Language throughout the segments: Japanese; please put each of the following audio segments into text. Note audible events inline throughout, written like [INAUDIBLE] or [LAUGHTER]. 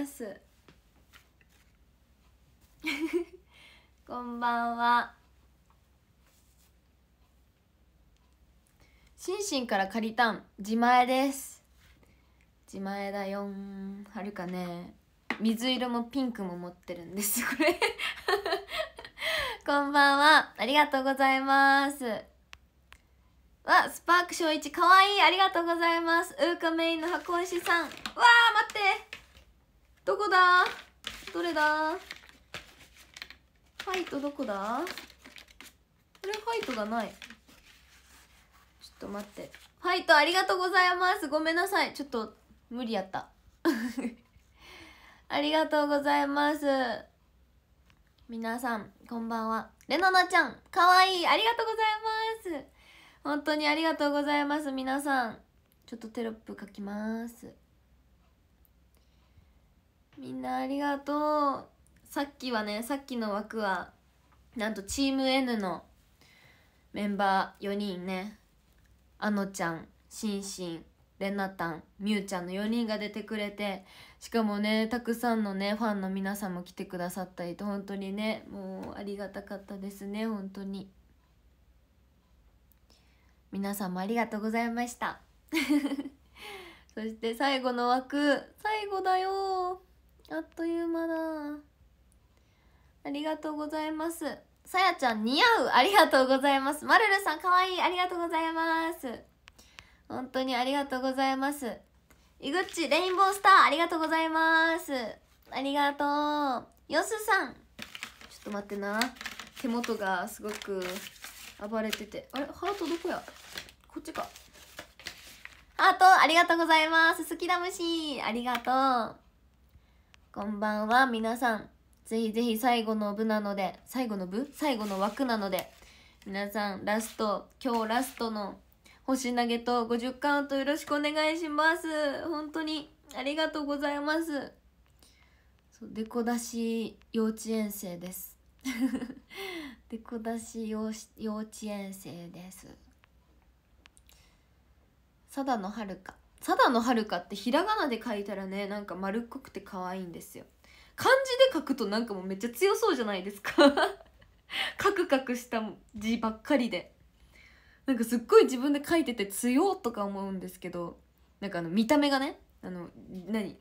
ます [LAUGHS] こんばんは心身から借りたん自前です自前だよんはるかね水色もピンクも持ってるんですこれ [LAUGHS] こんばんはありがとうございますわスパーク小1かわいいありがとうございますウーかメインの箱推しさんわあ待ってどこだどれだファイトどこだこれファイトがないちょっと待ってファイトありがとうございますごめんなさいちょっと無理やった [LAUGHS] ありがとうございます皆さんこんばんはレナナちゃんかわいいありがとうございます本当にありがとうございます皆さんちょっとテロップ書きますみんなありがとうさっきはねさっきの枠はなんとチーム N のメンバー4人ねあのちゃんしんしんれなたんみゆちゃんの4人が出てくれてしかもねたくさんのねファンの皆さんも来てくださったりと本当にねもうありがたかったですね本当に皆さんもありがとうございました [LAUGHS] そして最後の枠最後だよあっという間だありがとうございますさやちゃん似合うありがとうございますまるるさんかわいいありがとうございます本当にありがとうございますいぐっちレインボースターありがとうございますありがとうよすさんちょっと待ってな手元がすごく暴れててあれハートどこやこっちかハートありがとうございます好きだ虫ありがとうこんばんは皆さんぜひぜひ最後の部なので最後の部最後の枠なので皆さんラスト今日ラストの星投げと50カウントよろしくお願いします本当にありがとうございますそうデコ出し幼稚園生です [LAUGHS] デコ出し幼幼稚園生ですは野遥ただのはるかってひらがなで書いたらねなんか丸っこくて可愛いんですよ漢字で書くとなんかもうめっちゃ強そうじゃないですか [LAUGHS] カクカクした字ばっかりでなんかすっごい自分で書いてて強とか思うんですけどなんかあの見た目がねあの何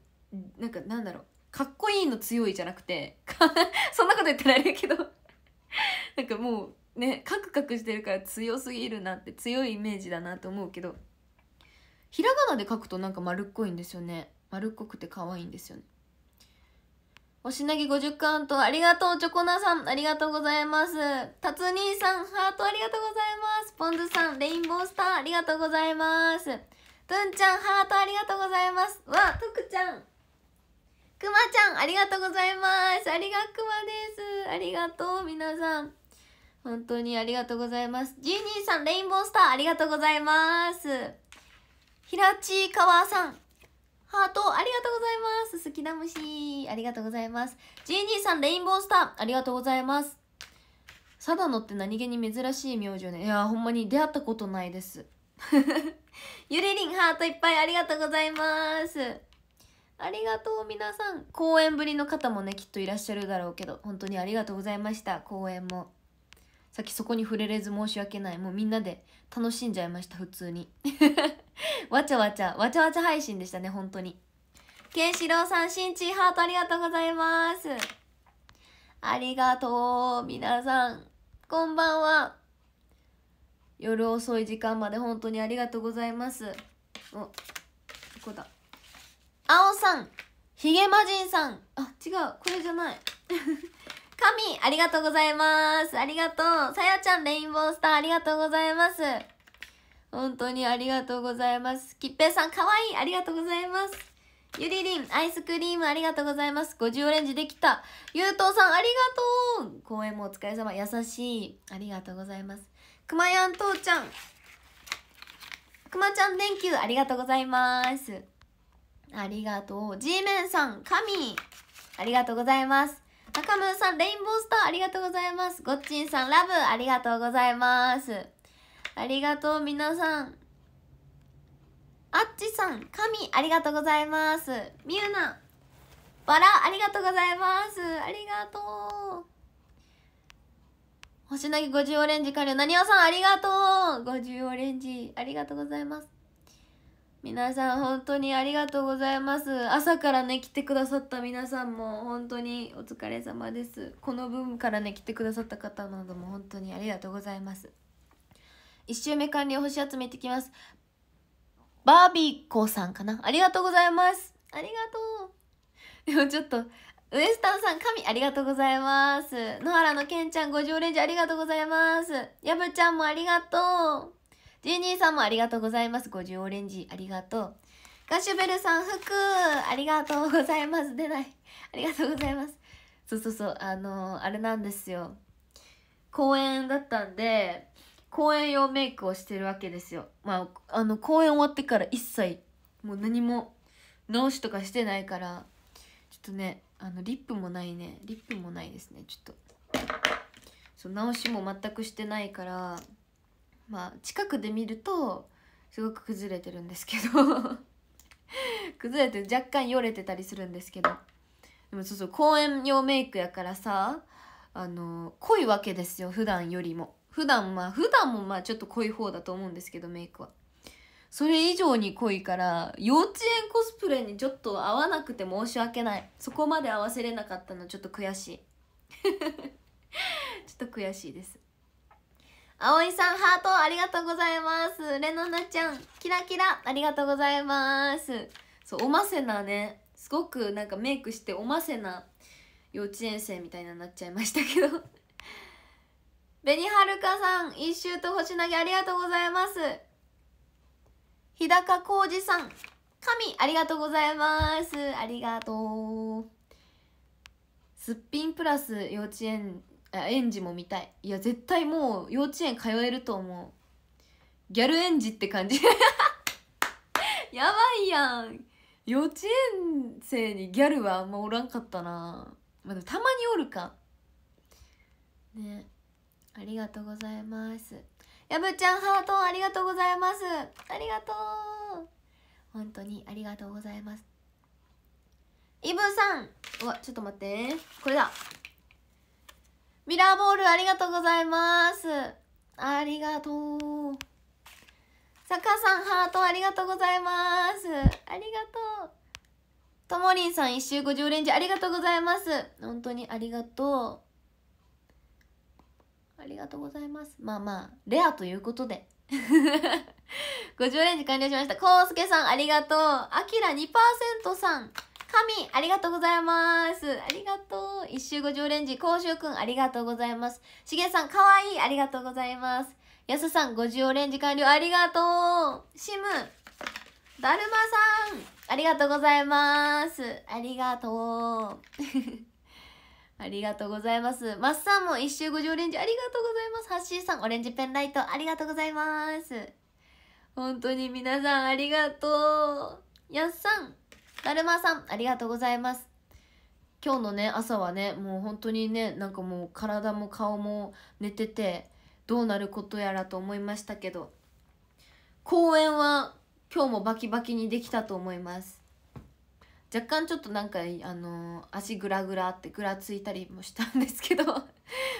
なんかなんだろうかっこいいの強いじゃなくて [LAUGHS] そんなこと言ってないけどなんかもうねカクカクしてるから強すぎるなって強いイメージだなと思うけどひらがなで書くとなんか丸っこいんですよね丸っこくて可愛いんですよねおしなぎ50カウントありがとうチョコナさんありがとうございますたつ兄さんハートありがとうございますポンズさんレインボースターありがとうございますトゥンちゃんハートありがとうございますわとくちゃんくまちゃんありがとうございますありがくまですありがとう皆さん本当にありがとうございますジーニーさんレインボースターありがとうございます平地川さん。ハート、ありがとうございます。好きな虫、ありがとうございます。ジ GD さん、レインボースター、ありがとうございます。サダノって何気に珍しい名字ね。いやほんまに出会ったことないです。[LAUGHS] ゆりりん、ハートいっぱいありがとうございます。ありがとう、皆さん。公演ぶりの方もね、きっといらっしゃるだろうけど、本当にありがとうございました、公演も。さっきそこに触れれず申し訳ない。もうみんなで楽しんじゃいました、普通に。[LAUGHS] [LAUGHS] わちゃわちゃ、わちゃわちゃ配信でしたね、本当に。ケンシロウさん、しんちハートありがとうございます。ありがとう、皆さん。こんばんは。夜遅い時間まで本当にありがとうございます。お、ここだ。あおさん、ひげまじんさん。あ、違う、これじゃない。[LAUGHS] 神、ありがとうございます。ありがとう。さやちゃん、レインボースター、ありがとうございます。本当にありがとうございます。きっぺいさん、かわいいありがとうございます。ゆりりん、アイスクリームありがとうございます。50オレンジできた。ゆうとうさん、ありがとう公演もお疲れ様。優しい。ありがとうございます。くまやんとうちゃん。くまちゃん、電球ありがとうございます。ありがとう。G メンさん、神。ありがとうございます。中村さん、レインボースター、ありがとうございます。ごっちんさん、ラブ、ありがとうございます。ありがとう皆さんあっちさん神ありがとうございますみゆなバラありがとうございますありがとう星なぎ50オレンジカレオなにわさんありがとう50オレンジありがとうございます皆さん本当にありがとうございます朝からね来てくださった皆さんも本当にお疲れ様ですこの分からね来てくださった方なども本当にありがとうございます1周目完了星集めてきますバービーコさんかなありがとうございますありがとうでもちょっとウエスタンさん、神、ありがとうございます。野原のけんちゃん、五条レンジ、ありがとうございます。やぶちゃんもありがとう。ジーニーさんもありがとうございます。五十オレンジ、ありがとう。ガシュベルさん、服、ありがとうございます。出ない。ありがとうございます。そうそうそう、あのー、あれなんですよ。公演だったんで、公演用メイクをしてるわけですよまああの公演終わってから一切もう何も直しとかしてないからちょっとねあのリップもないねリップもないですねちょっとそう直しも全くしてないからまあ近くで見るとすごく崩れてるんですけど [LAUGHS] 崩れて若干よれてたりするんですけどでもそうそう公演用メイクやからさあの濃いわけですよ普段よりも普段まあ普段もまあちょっと濃い方だと思うんですけどメイクはそれ以上に濃いから幼稚園コスプレにちょっと合わなくて申し訳ないそこまで合わせれなかったのちょっと悔しい [LAUGHS] ちょっと悔しいです葵さんハートありがとうございますレノナちゃんキラキラありがとうございますそうおませなねすごくなんかメイクしておませな幼稚園生みたいななっちゃいましたけど紅はるかさん、一周と星投げありがとうございます。日高浩二さん、神ありがとうございます。ありがとう。すっぴんプラス幼稚園、あ園児も見たい。いや、絶対もう幼稚園通えると思う。ギャル園児って感じ。[LAUGHS] やばいやん。幼稚園生にギャルはあんまおらんかったな。まあ、でもたまにおるか。ね。ありがとうございますやぶちゃんハートありがとうございますありがとう本当にありがとうございますイブさんうわちょっと待ってこれだミラーボールありがとうございますありがとうさかさんハートありがとうございますありがとうともりんさん1周50レンジありがとうございます本当にありがとうありがとうございます。まあまあ、レアということで。[LAUGHS] ごレンジ完了しました。コウスケさん、ありがとう。アキラ2%さん、神、ありがとうございます。ありがとう。一周ごレンジ。コウシュウくん、ありがとうございます。しげさん、かわいい、ありがとうございます。やすさん、ごレンジ完了、ありがとう。シム、だるまさん、ありがとうございます。ありがとう。ありがとうございます。マッサンも一周五条オレンジありがとうございます。ハッシーさん、オレンジペンライトありがとうございます。本当に皆さんありがとう。やっさん、だるまさん、ありがとうございます。今日のね、朝はね、もう本当にね、なんかもう体も顔も寝てて、どうなることやらと思いましたけど、公演は今日もバキバキにできたと思います。若干ちょっとなんかあの足グラグラってぐらついたりもしたんですけど [LAUGHS] ま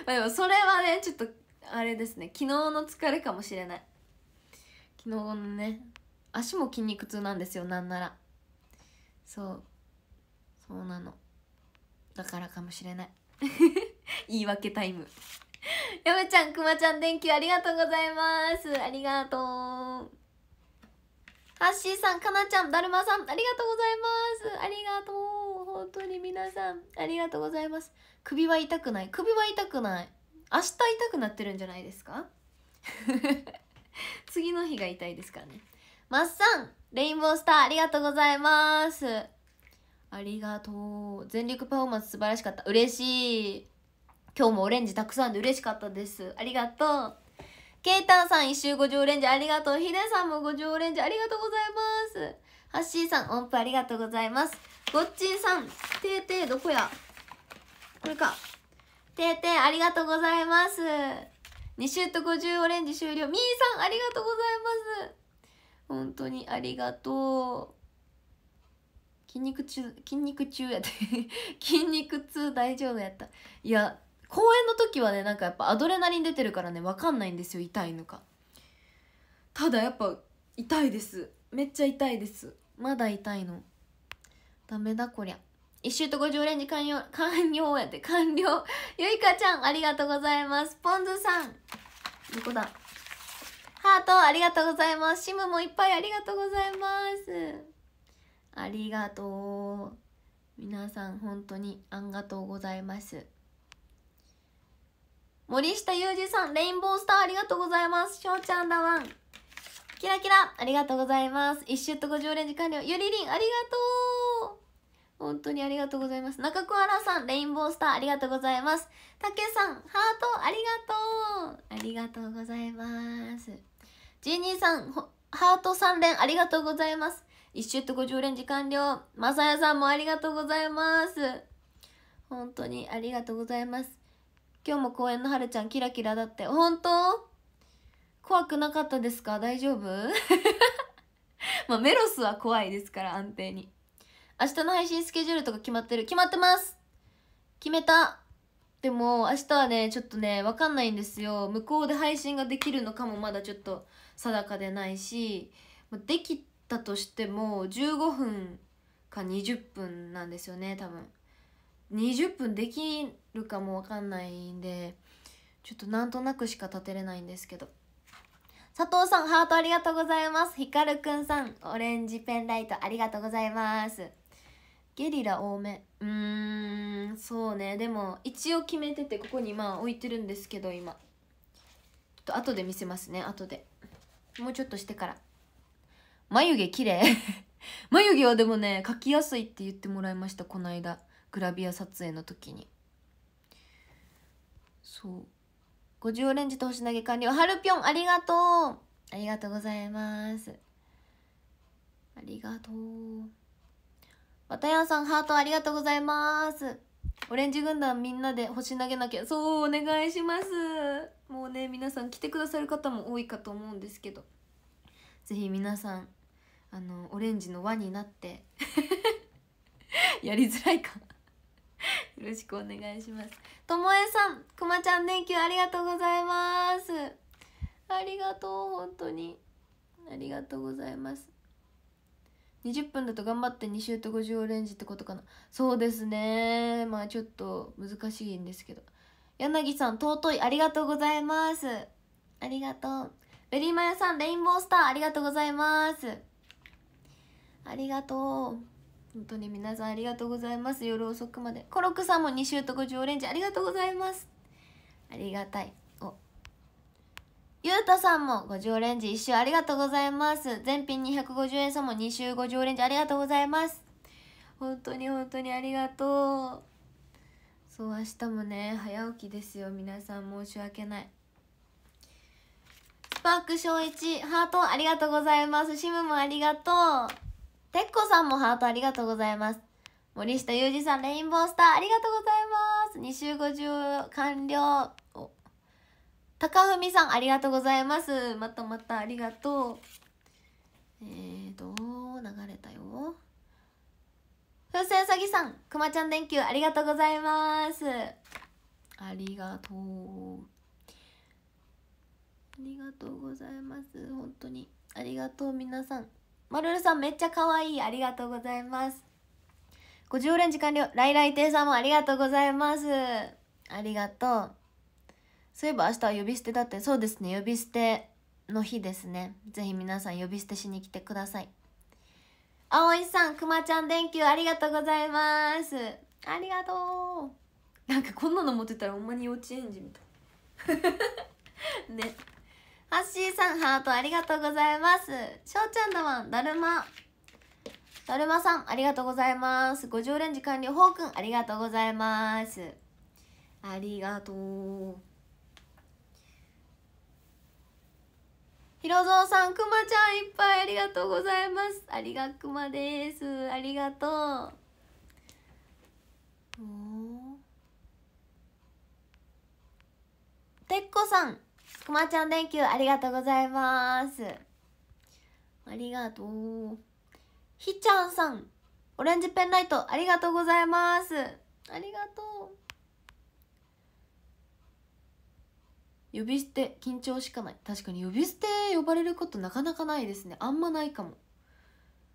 あでもそれはねちょっとあれですね昨日の疲れかもしれない昨日のね足も筋肉痛なんですよなんならそうそうなのだからかもしれない [LAUGHS] 言い訳タイムやめ [LAUGHS] ちゃんくまちゃん電球ありがとうございますありがとうハッシーさん、かなちゃん、だるまさん、ありがとうございます。ありがとう。本当に皆さん、ありがとうございます。首は痛くない。首は痛くない。明日痛くなってるんじゃないですか [LAUGHS] 次の日が痛いですからね。マッサン、レインボースター、ありがとうございます。ありがとう。全力パフォーマンス素晴らしかった。嬉しい。今日もオレンジたくさんで嬉しかったです。ありがとう。ケイタンさん、一周ご常連じありがとう。ヒデさんもご常連じありがとうございます。ハッシーさん、音符ありがとうございます。ごっちーさん、テーテーどこやこれか。てーてーありがとうございます。2シュート50オレンジ終了。みーさん、ありがとうございます。本当にありがとう。筋肉中、筋肉中やっ [LAUGHS] 筋肉痛大丈夫やった。いや、公演の時はねなんかやっぱアドレナリン出てるからね分かんないんですよ痛いのかただやっぱ痛いですめっちゃ痛いですまだ痛いのダメだこりゃ一周と50オレンジ完了 [LAUGHS] 完了やって完了ゆいかちゃんありがとうございますポンズさんどこだハートありがとうございますシムもいっぱいありがとうございますありがとう皆さん本当にありがとうございます森下裕二さん、レインボースターありがとうございます。しょうちゃんだわん。キラキラ、ありがとうございます。一周と五ごレンジ完了。ゆりりん、ありがとう。本当にありがとうございます。中小原さん、レインボースターありがとうございます。たけさん、ハート、ありがとう。ありがとうございます。ジーニーさん、ハート三連、ありがとうございます。一周と五ごレンジ完了。まさやさんもありがとうございます。本当にありがとうございます。今日も公園のはるちゃんキラキラだって本当怖くなかったですか大丈夫 [LAUGHS] まあメロスは怖いですから安定に明日の配信スケジュールとか決まってる決まってます決めたでも明日はねちょっとね分かんないんですよ向こうで配信ができるのかもまだちょっと定かでないしできたとしても15分か20分なんですよね多分20分できるかも分かんないんでちょっとなんとなくしか立てれないんですけど佐藤さんハートありがとうございますひかるくんさんオレンジペンライトありがとうございますゲリラ多めうーんそうねでも一応決めててここにまあ置いてるんですけど今ちょっと後で見せますね後でもうちょっとしてから眉毛綺麗眉毛はでもね描きやすいって言ってもらいましたこの間グラビア撮影の時にそう50オレンジと星投げ完了はるぴょんありがとうありがとうございますありがとうわたやさんハートありがとうございますオレンジ軍団みんなで星投げなきゃそうお願いしますもうね皆さん来てくださる方も多いかと思うんですけど是非皆さんあのオレンジの輪になって [LAUGHS] やりづらいか [LAUGHS] よろしくお願いしますともえさんくまちゃん電球ありがとうございますありがとう本当にありがとうございます20分だと頑張って2シュート50オレンジってことかなそうですねまあちょっと難しいんですけど柳さん尊いありがとうございますありがとうベリーマヨさんレインボースターありがとうございますありがとう本当に皆さんありがとうございます夜遅くまでコロクさんも2週と50オレンジありがとうございますありがたいおゆうたさんも50オレンジ1週ありがとうございます全品250円さんも2週50オレンジありがとうございます本当に本当にありがとうそう明日もね早起きですよ皆さん申し訳ないスパーク小一ハートありがとうございますシムもありがとうてっこさんもハートありがとうございます。森下裕二さん、レインボースター、ありがとうございます。2週50完了。お高文さん、ありがとうございます。またまたありがとう。えーと、流れたよ。風船うさぎさん、くまちゃん電球、ありがとうございます。ありがとう。ありがとうございます。本当に。ありがとう、皆さん。まるるさんめっちゃ可愛いありがとうございます50連時間量、ライライ亭さんもありがとうございますありがとうそういえば明日は呼び捨てだってそうですね呼び捨ての日ですねぜひ皆さん呼び捨てしに来てください葵さんくまちゃん電球ありがとうございますありがとうなんかこんなの持ってたらほんまに幼稚園児みたい [LAUGHS] ねハッシーさん、ハートありがとうございます。しょうちゃんだわん、だるま。だるまさん、ありがとうございます。五0レンジ管理、ほうくん、ありがとうございます。ありがとう。ひろぞうさん、くまちゃんいっぱいありがとうございます。ありがくまです。ありがとう。てっこさん、くまちゃん、電球ありがとうございます。ありがとう。ひちゃんさん、オレンジペンライト、ありがとうございます。ありがとう。呼び捨て、緊張しかない。確かに呼び捨て呼ばれることなかなかないですね。あんまないかも。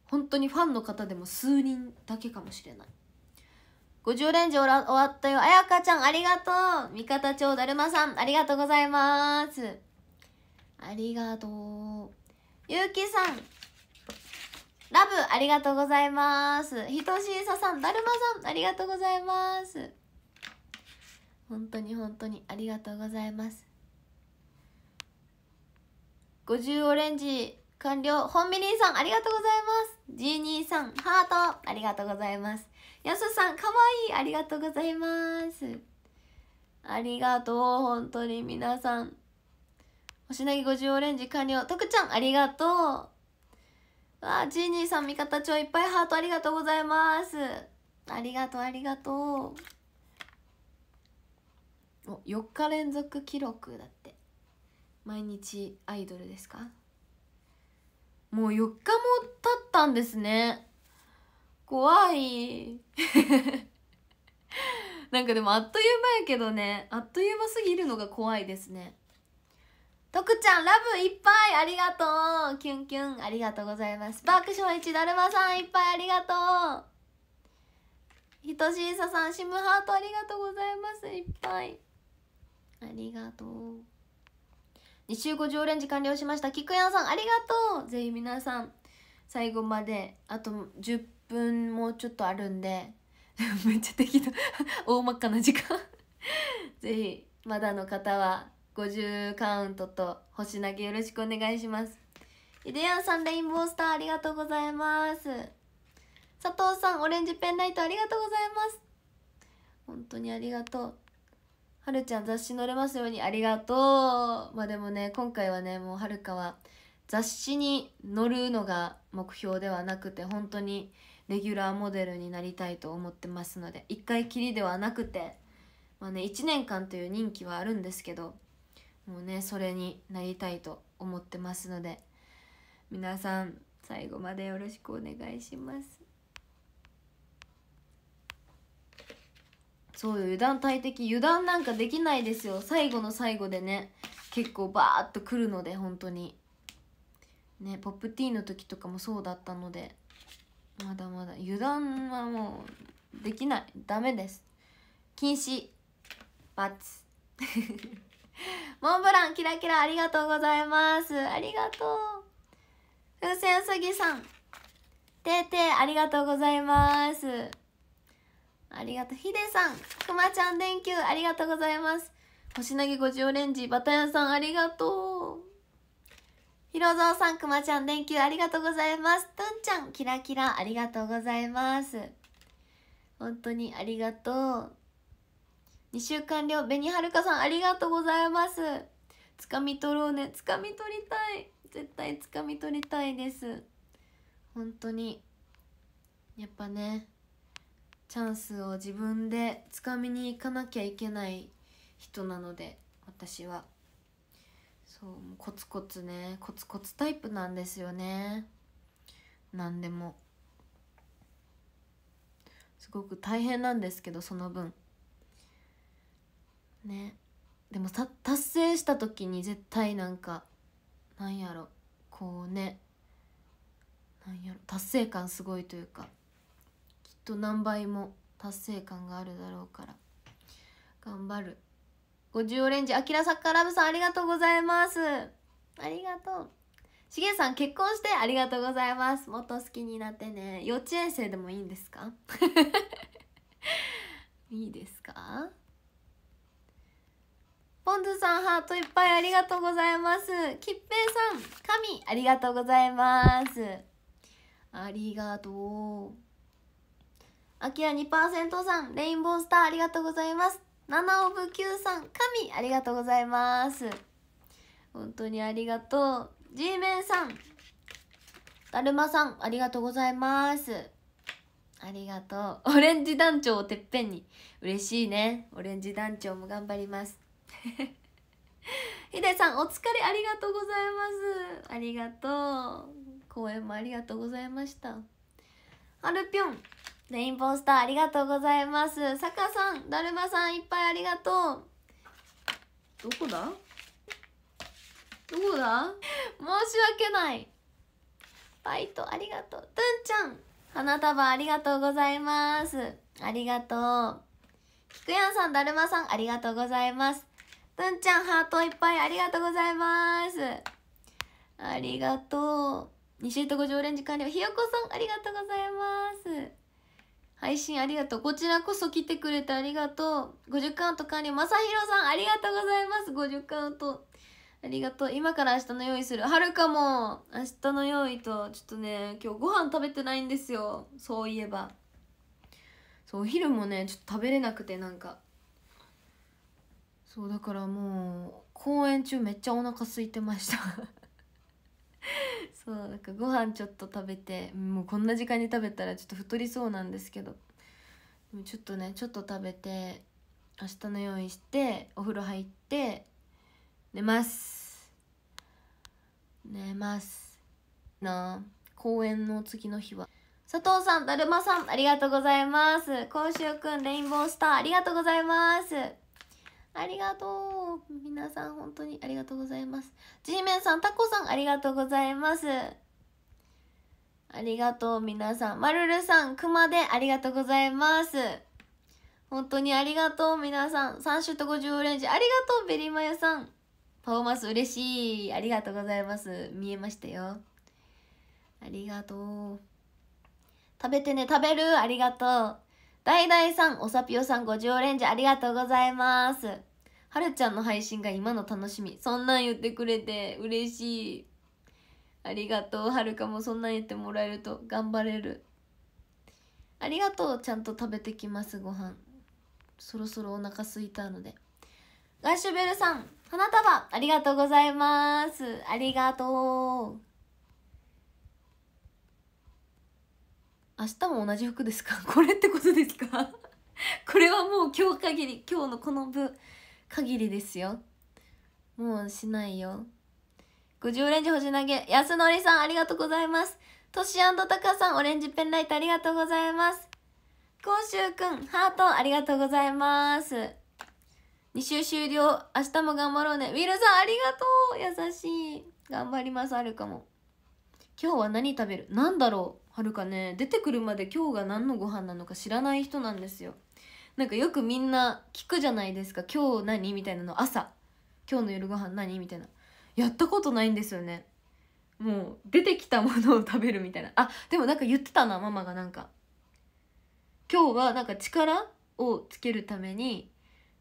本当にファンの方でも数人だけかもしれない。50レンジ終わったよ。あやかちゃん、ありがとう。味方長だるまさん、ありがとうございます。ありがとう。ゆうきさん、ラブ、ありがとうございます。ひとしささん、だるまさん、ありがとうございます。本当に本当にありがとうございます。50オレンジ完了。本ミリニーさん、ありがとうございます。ジーニーさん、ハート、ありがとうございます。やすさんかわいいありがとうございますありがとう本当に皆さん星なぎ50オレンジ完了徳ちゃんありがとうわあジーニーさん味方超いっぱいハートありがとうございますありがとうありがとうお4日連続記録だって毎日アイドルですかもう4日も経ったんですね怖い [LAUGHS] なんかでもあっという間やけどねあっという間すぎるのが怖いですね徳ちゃんラブいっぱいありがとうキュンキュンありがとうございます爆笑一だるまさんいっぱいありがとうひとしいささんシムハートありがとうございますいっぱいありがとう2週後常連時完了しました菊やさんありがとうぜひ皆さん最後まであと10分もうちょっとあるんで [LAUGHS] めっちゃ適当 [LAUGHS] 大まかな時間 [LAUGHS] ぜひまだの方は50カウントと星投げよろしくお願いしますイデアンさんレインボースターありがとうございます佐藤さんオレンジペンライトありがとうございます本当にありがとうはるちゃん雑誌乗れますようにありがとうまあでもね今回はねもうはるかは雑誌に載るのが目標ではなくて本当にレギュラーモデルになりたいと思ってますので一回きりではなくて、まあね、1年間という任期はあるんですけどもうねそれになりたいと思ってますので皆さん最後までよろしくお願いします。そうよ油断大敵油断なんかできないですよ最後の最後でね結構バーッとくるので本当にねポップティーの時とかもそうだったのでまだまだ油断はもうできないダメです禁止バツ [LAUGHS] モンブランキラキラありがとうございますありがとう風船うさぎさんてーてーありがとうございますありがとうひでさんくまちゃん電球ありがとうございます星投げ5時オレンジバタヤンさんありがとうひろぞうさん、くまちゃん、電球ありがとうございます。とんちゃん、キラキラありがとうございます。本当にありがとう。2週間量、紅はるかさん、ありがとうございます。つかみ取ろうね。つかみ取りたい。絶対つかみ取りたいです。本当に。やっぱね、チャンスを自分でつかみに行かなきゃいけない人なので、私は。そうコツコツねコツコツタイプなんですよね何でもすごく大変なんですけどその分ねでも達成した時に絶対なんかなんやろこうねなんやろ達成感すごいというかきっと何倍も達成感があるだろうから頑張る五十オレンジ、あきらサッカーラブさんありがとうございます。ありがとう。しげさん結婚してありがとうございます。もっと好きになってね。幼稚園生でもいいんですか [LAUGHS] いいですかポンズさんハートいっぱいありがとうございます。きっぺいさん、神ありがとうございます。ありがとう。あきら2%さん、レインボースターありがとうございます。七尾部 Q さん神ありがとうございます本当にありがとう G メンさんだるまさんありがとうございますありがとうオレンジ団長をてっぺんに嬉しいねオレンジ団長も頑張りますひで [LAUGHS] さんお疲れありがとうございますありがとう公演もありがとうございましたアルピョンレインボースターありがとうございます。坂さん、だるまさんいっぱいありがとう。どこだどこだ申し訳ない。バイトありがとう。トゥンちゃん、花束ありがとうございます。ありがとう。きくやんさん、だるまさん、ありがとうございます。トゥンちゃん、ハートいっぱいありがとうございます。ありがとう。西戸五条オレンジ管理はひよこさん、ありがとうございます。配信ありがとう。こちらこそ来てくれてありがとう。50カウント管理、まさひろさん、ありがとうございます。50カウント。ありがとう。今から明日の用意する。はるかも。明日の用意と、ちょっとね、今日ご飯食べてないんですよ。そういえば。そう、お昼もね、ちょっと食べれなくて、なんか。そう、だからもう、公演中めっちゃお腹空いてました [LAUGHS] そうなんかご飯ちょっと食べてもうこんな時間に食べたらちょっと太りそうなんですけどちょっとねちょっと食べて明日の用意してお風呂入って寝ます寝ますな公園の次の日は佐藤さんだるまさんありがとうございますこうしゅくんレインボースターありがとうございますありがとう皆さん本当にありがとうございます G メンさんタコさんありがとうございますありがとう皆さんまるるさんくまでありがとうございます本当にありがとう皆さん3種と50オレンジありがとうベリマヨさんパフォーマンス嬉しいありがとうございます見えましたよありがとう食べてね食べるありがとうだいだいさんおさぴよさん50オレンジありがとうございますはるちゃんの配信が今の楽しみ。そんなん言ってくれて嬉しい。ありがとう。はるかもそんなん言ってもらえると頑張れる。ありがとう。ちゃんと食べてきます、ご飯。そろそろお腹すいたので。ガッシュベルさん、花束、ありがとうございます。ありがとう。明日も同じ服ですかこれってことですか [LAUGHS] これはもう今日限り、今日のこの部。限りですよもうしないよ50オレンジ星投げ安典さんありがとうございますトシタカさんオレンジペンライトありがとうございますコウくんハートありがとうございます2週終了明日も頑張ろうねウィルさんありがとう優しい頑張りますあるかも今日は何食べる何だろうはるかね出てくるまで今日が何のご飯なのか知らない人なんですよなんかよくみんな聞くじゃないですか「今日何?」みたいなの朝「今日の夜ご飯何?」みたいなやったことないんですよねもう出てきたものを食べるみたいなあでもなんか言ってたなママがなんか今日はなんか力をつけるために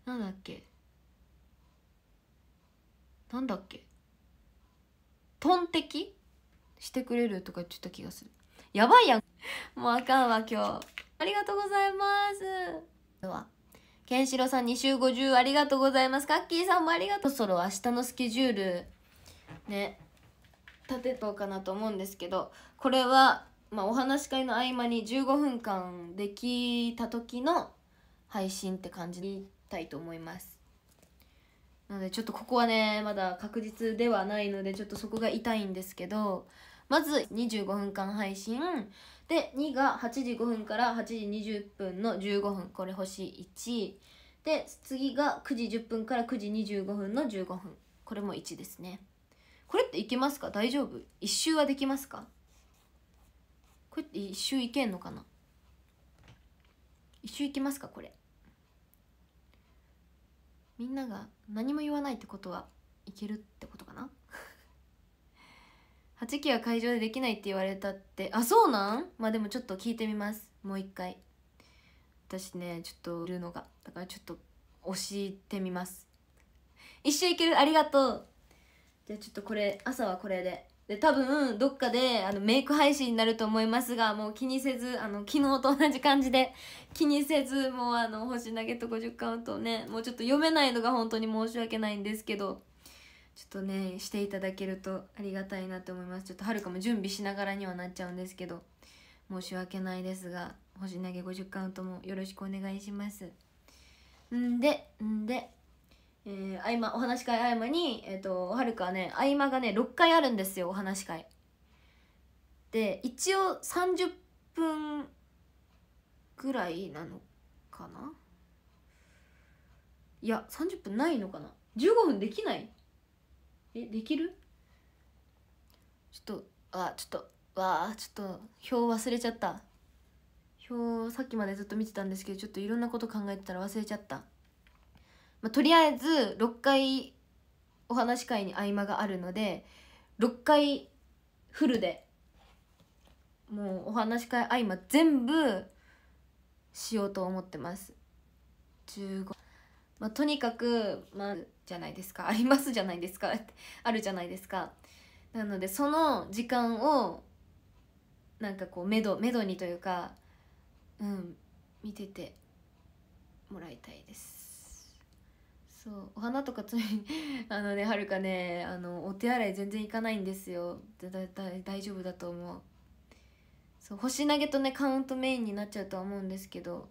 なんだっけなんだっけトンテキしてくれるとか言ってた気がするやばいやんもうあかんわ今日ありがとうございますのはケンシロウさん2週50ありがとうございますカッキーさんもありがとうそろ明日のスケジュールね立てとうかなと思うんですけどこれは、まあ、お話し会の合間に15分間できた時の配信って感じたいと思いますなのでちょっとここはねまだ確実ではないのでちょっとそこが痛いんですけどまず25分間配信で2が8時5分から8時20分の15分これ星1で次が9時10分から9時25分の15分これも1ですねこれっていけますか大丈夫一周はできますかこれって一周いけんのかな一周いけますかこれみんなが何も言わないってことはいけるってことかな8期は会場でできないって言われたってあそうなんまあでもちょっと聞いてみますもう一回私ねちょっといるのがだからちょっと押してみます一周いけるありがとうじゃあちょっとこれ朝はこれでで多分どっかであのメイク配信になると思いますがもう気にせずあの昨日と同じ感じで気にせずもうあの星投げと50カウントをねもうちょっと読めないのが本当に申し訳ないんですけどちょっとねしていただけるとありがたいなと思いますちょっとはるかも準備しながらにはなっちゃうんですけど申し訳ないですが星投げ50カウントもよろしくお願いしますんでんでえー、合間お話し会合間にえっ、ー、とはるかね合間がね6回あるんですよお話し会で一応30分ぐらいなのかないや30分ないのかな15分できないえできるちょっとあちょっとわあちょっと表忘れちゃった表さっきまでずっと見てたんですけどちょっといろんなこと考えてたら忘れちゃった、まあ、とりあえず6回お話会に合間があるので6回フルでもうお話会合間全部しようと思ってます15まあ、とにかく、まあ、じゃないですか [LAUGHS] ありますじゃないですか [LAUGHS] あるじゃないですかなのでその時間をなんかこうめどめどにというかうん見ててもらいたいですそうお花とかつい [LAUGHS] あのねはるかねあのお手洗い全然行かないんですよだだ大丈夫だと思うそう星投げとねカウントメインになっちゃうとは思うんですけど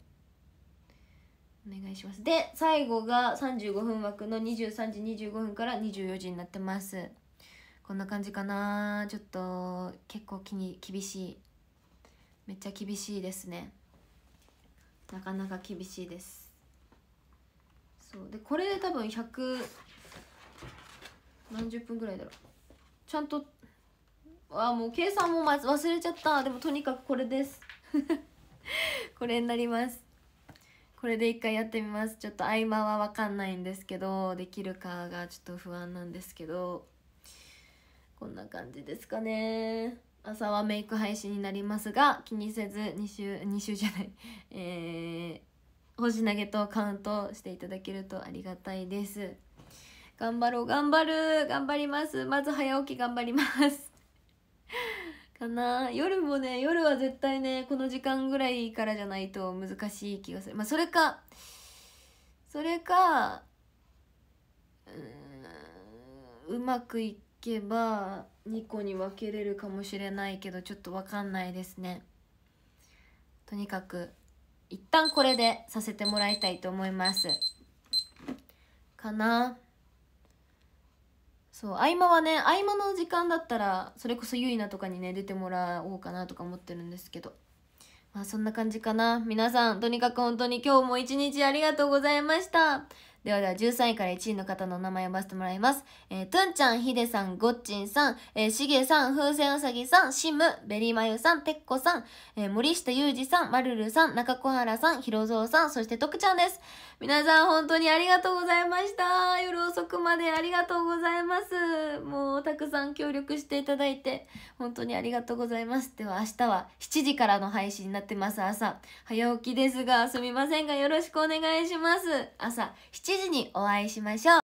お願いしますで最後が35分枠の23時25分から24時になってますこんな感じかなちょっと結構気に厳しいめっちゃ厳しいですねなかなか厳しいですそうでこれで多分100何十分ぐらいだろうちゃんとあもう計算も忘れちゃったでもとにかくこれです [LAUGHS] これになりますこれで一回やってみますちょっと合間は分かんないんですけどできるかがちょっと不安なんですけどこんな感じですかね朝はメイク配信になりますが気にせず2週2週じゃない [LAUGHS] えー、星投げとカウントしていただけるとありがたいです頑張ろう頑張る頑張りますまず早起き頑張りますかな夜もね夜は絶対ねこの時間ぐらいからじゃないと難しい気がするまあそれかそれかうまくいけば2個に分けれるかもしれないけどちょっと分かんないですねとにかく一旦これでさせてもらいたいと思いますかなそう合間はね合間の時間だったらそれこそゆいなとかにね出てもらおうかなとか思ってるんですけどまあそんな感じかな皆さんとにかく本当に今日も一日ありがとうございましたではでは13位から1位の方のお名前呼ばせてもらいます。えー、トゥンちゃん、ヒデさん、ゴッチンさん、えー、シゲさん、風船うさぎさん、シム、ベリーマユさん、テッコさん、えー、森下裕二さん、マルルさん、中小原さん、ヒロゾウさん、そしてクちゃんです。皆さん本当にありがとうございました。夜遅くまでありがとうございます。もうたくさん協力していただいて、本当にありがとうございます。では明日は7時からの配信になってます、朝。早起きですが、すみませんがよろしくお願いします。朝7時にお会いしましょう。